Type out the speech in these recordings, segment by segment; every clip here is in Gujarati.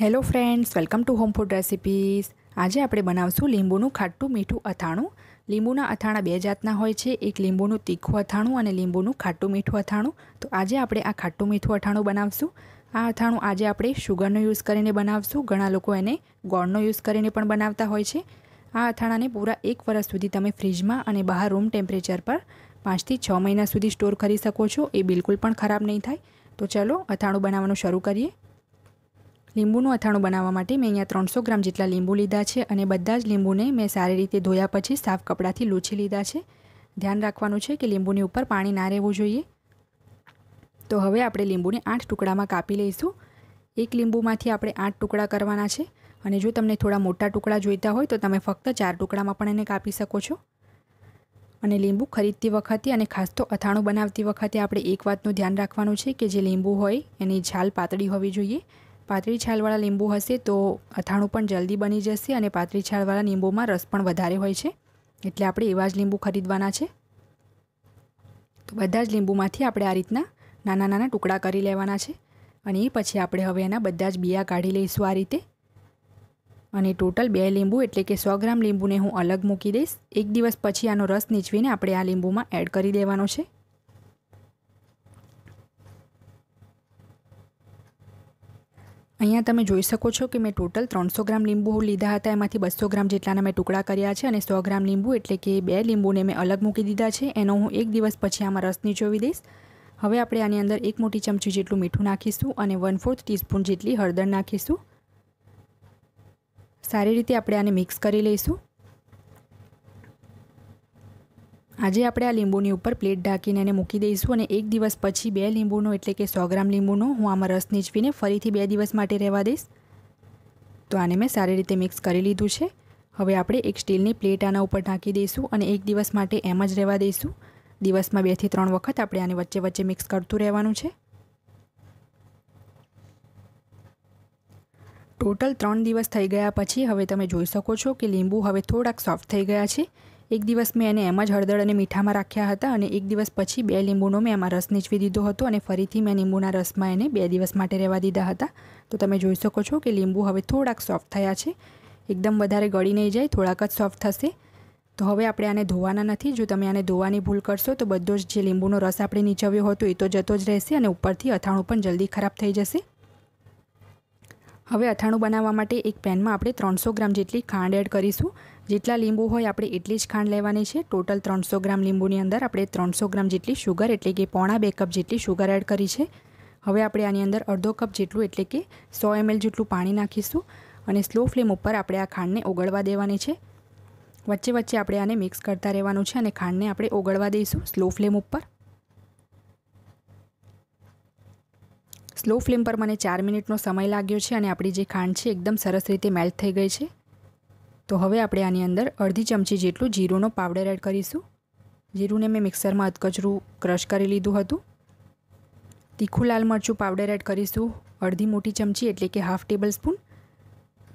hello friends welcome to home food recipes આજે આપણે બનાવશું લીંબુનું ખાટું મીઠું અથાણું લીંબુના અથાણા બે જાતના હોય છે એક લીંબુનું તીખું અથાણું અને લીંબુનું ખાટું મીઠું અથાણું તો આજે આપણે આ ખાટું મીઠું અથાણું બનાવશું આ અથાણું આજે આપણે શુગરનો યુઝ કરીને બનાવશું ઘણા લોકો એને ગોળનો યુઝ કરીને પણ બનાવતા હોય છે આ અથાણાને પૂરા એક વરસ સુધી તમે ફ્રીજમાં અને બહાર રૂમ ટેમ્પરેચર પર પાંચથી છ મહિના સુધી સ્ટોર કરી શકો છો એ બિલકુલ પણ ખરાબ નહીં થાય તો ચલો અથાણું બનાવવાનું શરૂ કરીએ લીંબુનું અથાણું બનાવવા માટે મેં અહીંયા ત્રણસો ગ્રામ જેટલા લીંબુ લીધા છે અને બધા જ લીંબુને મેં સારી રીતે ધોયા પછી સાફ કપડાંથી લૂછી લીધા છે ધ્યાન રાખવાનું છે કે લીંબુની ઉપર પાણી ના રહેવું જોઈએ તો હવે આપણે લીંબુને આઠ ટુકડામાં કાપી લઈશું એક લીંબુમાંથી આપણે આઠ ટુકડા કરવાના છે અને જો તમને થોડા મોટા ટુકડા જોઈતા હોય તો તમે ફક્ત ચાર ટુકડામાં પણ એને કાપી શકો છો અને લીંબુ ખરીદતી વખતે અને ખાસ તો અથાણું બનાવતી વખતે આપણે એક વાતનું ધ્યાન રાખવાનું છે કે જે લીંબુ હોય એની છાલ પાતળી હોવી જોઈએ પાતળી છાલવાળા લીંબુ હશે તો અથાણું પણ જલ્દી બની જશે અને પાતળી છાલવાળા લીંબુમાં રસ પણ વધારે હોય છે એટલે આપણે એવા જ લીંબુ ખરીદવાના છે તો બધા જ લીંબુમાંથી આપણે આ રીતના નાના નાના ટુકડા કરી લેવાના છે અને એ પછી આપણે હવે એના બધા જ બિયા કાઢી લઈશું આ રીતે અને ટોટલ બે લીંબુ એટલે કે સો ગ્રામ લીંબુને હું અલગ મૂકી દઈશ એક દિવસ પછી આનો રસ નીચવીને આપણે આ લીંબુમાં એડ કરી દેવાનો છે અહીંયા તમે જોઈ શકો છો કે મેં ટોટલ ત્રણસો ગ્રામ લીંબુ લીધા હતા એમાંથી બસો ગ્રામ જેટલાના મેં ટુકડા કર્યા છે અને સો ગ્રામ લીંબુ એટલે કે બે લીંબુને મેં અલગ મૂકી દીધા છે એનો હું એક દિવસ પછી આમાં રસ નીચોવી દઈશ હવે આપણે આની અંદર એક મોટી ચમચી જેટલું મીઠું નાખીશું અને વન ફોર્થ ટીસ્પૂન જેટલી હળદર નાખીશું સારી રીતે આપણે આને મિક્સ કરી લઈશું આજે આપણે આ લીંબુની ઉપર પ્લેટ ઢાંકીને એને મૂકી દઈશું અને એક દિવસ પછી બે લીંબુનો એટલે કે સો ગ્રામ લીંબુનો હું આમાં રસ નીચવીને ફરીથી બે દિવસ માટે રહેવા દઈશ તો આને મેં સારી રીતે મિક્સ કરી લીધું છે હવે આપણે એક સ્ટીલની પ્લેટ આના ઉપર ઢાંકી દઈશું અને એક દિવસ માટે એમ જ રહેવા દઈશું દિવસમાં બેથી ત્રણ વખત આપણે આને વચ્ચે વચ્ચે મિક્સ કરતું રહેવાનું છે ટોટલ ત્રણ દિવસ થઈ ગયા પછી હવે તમે જોઈ શકો છો કે લીંબુ હવે થોડાક સોફ્ટ થઈ ગયા છે એક દિવસ મેં એને એમ જ હળદર અને મીઠામાં રાખ્યા હતા અને એક દિવસ પછી બે લીંબુનો મેં એમાં રસ નીચવી દીધો હતો અને ફરીથી મેં લીંબુના રસમાં એને બે દિવસ માટે રહેવા દીધા હતા તો તમે જોઈ શકો છો કે લીંબુ હવે થોડાક સોફ્ટ થયા છે એકદમ વધારે ગળી નહીં જાય થોડાક જ સોફ્ટ થશે તો હવે આપણે આને ધોવાના નથી જો તમે આને ધોવાની ભૂલ કરશો તો બધો જ જે લીંબુનો રસ આપણે નીચવ્યો હતો એ તો જતો જ રહેશે અને ઉપરથી અથાણું પણ જલ્દી ખરાબ થઈ જશે હવે અથાણું બનાવવા માટે એક પેનમાં આપણે ત્રણસો ગ્રામ જેટલી ખાંડ એડ કરીશું જેટલા લીંબુ હોય આપણે એટલી જ ખાંડ લેવાની છે ટોટલ ત્રણસો ગ્રામ લીંબુની અંદર આપણે ત્રણસો ગ્રામ જેટલી શુગર એટલે કે પોણા બે કપ જેટલી શુગર એડ કરી છે હવે આપણે આની અંદર અડધો કપ જેટલું એટલે કે સો એમએલ જેટલું પાણી નાખીશું અને સ્લો ફ્લેમ ઉપર આપણે આ ખાંડને ઓગળવા દેવાની છે વચ્ચે વચ્ચે આપણે આને મિક્સ કરતા રહેવાનું છે અને ખાંડને આપણે ઓગળવા દઈશું સ્લો ફ્લેમ ઉપર સ્લો ફ્લેમ પર મને ચાર મિનિટનો સમય લાગ્યો છે અને આપણી જે ખાંડ છે એકદમ સરસ રીતે મેલ્ટ થઈ ગઈ છે તો હવે આપણે આની અંદર અડધી ચમચી જેટલું જીરુંનો પાવડર એડ કરીશું જીરુંને મેં મિક્સરમાં અધકચરું ક્રશ કરી લીધું હતું તીખું લાલ મરચું પાવડર એડ કરીશું અડધી મોટી ચમચી એટલે કે હાફ ટેબલ સ્પૂન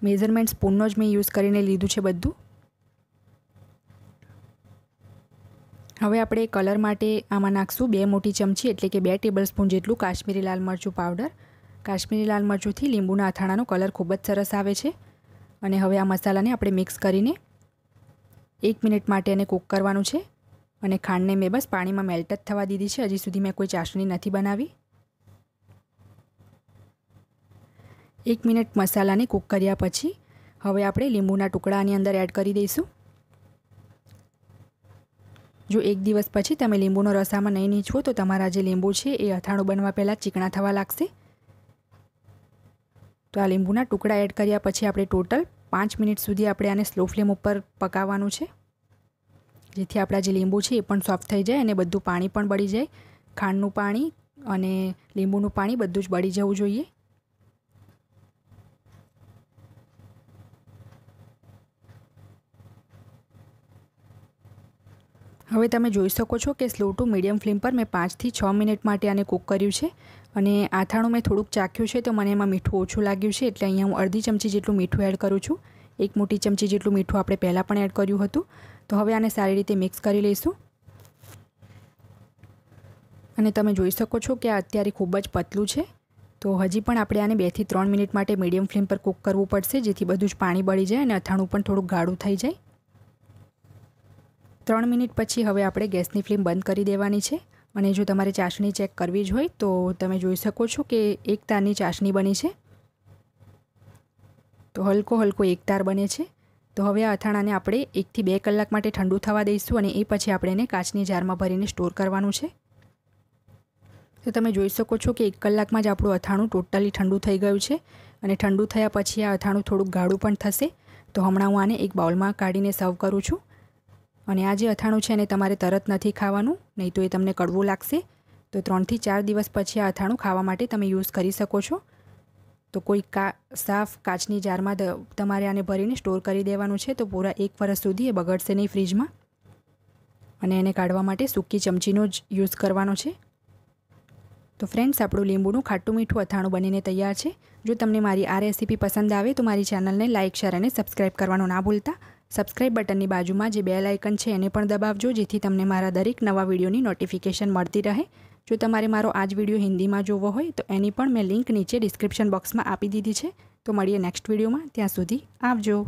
મેઝરમેન્ટ સ્પૂનનો જ મેં યુઝ કરીને લીધું છે બધું હવે આપણે કલર માટે આમાં નાખશું બે મોટી ચમચી એટલે કે બે ટેબલ સ્પૂન જેટલું કાશ્મીરી લાલ મરચું પાવડર કાશ્મીરી લાલ મરચુંથી લીંબુના અથાણાનો કલર ખૂબ જ સરસ આવે છે અને હવે આ મસાલાને આપણે મિક્સ કરીને એક મિનિટ માટે એને કૂક કરવાનું છે અને ખાંડને મેં બસ પાણીમાં મેલ્ટ જ થવા દીધી છે હજી સુધી મેં કોઈ ચાસણી નથી બનાવી એક મિનિટ મસાલાને કૂક કર્યા પછી હવે આપણે લીંબુના ટુકડાની અંદર એડ કરી દઈશું જો એક દિવસ પછી તમે લીંબુનો રસ આમાં નહીં નીચવો તો તમારા જે લીંબુ છે એ અથાણું બનવા પહેલાં ચીકણા થવા લાગશે તો આ લીંબુના ટુકડા એડ કર્યા પછી આપણે ટોટલ પાંચ મિનિટ સુધી આપણે આને સ્લો ફ્લેમ ઉપર પકાવવાનું છે જેથી આપણા જે લીંબુ છે એ પણ સોફ્ટ થઈ જાય અને બધું પાણી પણ બળી જાય ખાંડનું પાણી અને લીંબુનું પાણી બધું જ બળી જવું જોઈએ હવે તમે જોઈ શકો છો કે સ્લો ટુ મીડિયમ ફ્લેમ પર મેં પાંચથી છ મિનિટ માટે આને કૂક કર્યું છે અને આથાણું મેં થોડુંક ચાખ્યું છે તો મને એમાં મીઠું ઓછું લાગ્યું છે એટલે અહીંયા હું અડધી ચમચી જેટલું મીઠું એડ કરું છું એક મોટી ચમચી જેટલું મીઠું આપણે પહેલાં પણ એડ કર્યું હતું તો હવે આને સારી રીતે મિક્સ કરી લઈશું અને તમે જોઈ શકો છો કે આ અત્યારે ખૂબ જ પતલું છે તો હજી પણ આપણે આને બેથી ત્રણ મિનિટ માટે મીડિયમ ફ્લેમ પર કૂક કરવું પડશે જેથી બધું જ પાણી બળી જાય અને અથાણું પણ થોડુંક ગાળું થઈ જાય ત્રણ મિનિટ પછી હવે આપણે ગેસની ફ્લેમ બંધ કરી દેવાની છે અને જો તમારે ચાસણી ચેક કરવી જ હોય તો તમે જોઈ શકો છો કે એક તારની ચાસણી બની છે તો હલકો હલકો એક તાર બને છે તો હવે આ અથાણાને આપણે એકથી બે કલાક માટે ઠંડુ થવા દઈશું અને એ પછી આપણે એને કાચની જારમાં ભરીને સ્ટોર કરવાનું છે તો તમે જોઈ શકો છો કે એક કલાકમાં જ આપણું અથાણું ટોટલી ઠંડુ થઈ ગયું છે અને ઠંડુ થયા પછી આ અથાણું થોડુંક ગાળું પણ થશે તો હમણાં હું આને એક બાઉલમાં કાઢીને સર્વ કરું છું અને આ જે અથાણું છે એને તમારે તરત નથી ખાવાનું નહીં તો એ તમને કડવું લાગશે તો ત્રણથી ચાર દિવસ પછી આ અથાણું ખાવા માટે તમે યુઝ કરી શકો છો તો કોઈ કા સાફ કાચની જારમાં તમારે આને ભરીને સ્ટોર કરી દેવાનું છે તો પૂરા એક વર્ષ સુધી એ બગડશે નહીં ફ્રીજમાં અને એને કાઢવા માટે સૂકી ચમચીનો જ યુઝ કરવાનો છે તો ફ્રેન્ડ્સ આપણું લીંબુનું ખાટું મીઠું અથાણું બનીને તૈયાર છે જો તમને મારી આ રેસીપી પસંદ આવે તો મારી ચેનલને લાઇક શેર અને સબસ્ક્રાઈબ કરવાનું ના ભૂલતા સબસ્ક્રાઇબ બટનની બાજુમાં જે બેલ આઇકન છે એને પણ દબાવજો જેથી તમને મારા દરેક નવા વિડીયોની નોટિફિકેશન મળતી રહે જો તમારે મારો આ જ વિડીયો હિન્દીમાં જોવો હોય તો એની પણ મેં લિંક નીચે ડિસ્ક્રિપ્શન બોક્સમાં આપી દીધી છે તો મળીએ નેક્સ્ટ વિડીયોમાં ત્યાં સુધી આવજો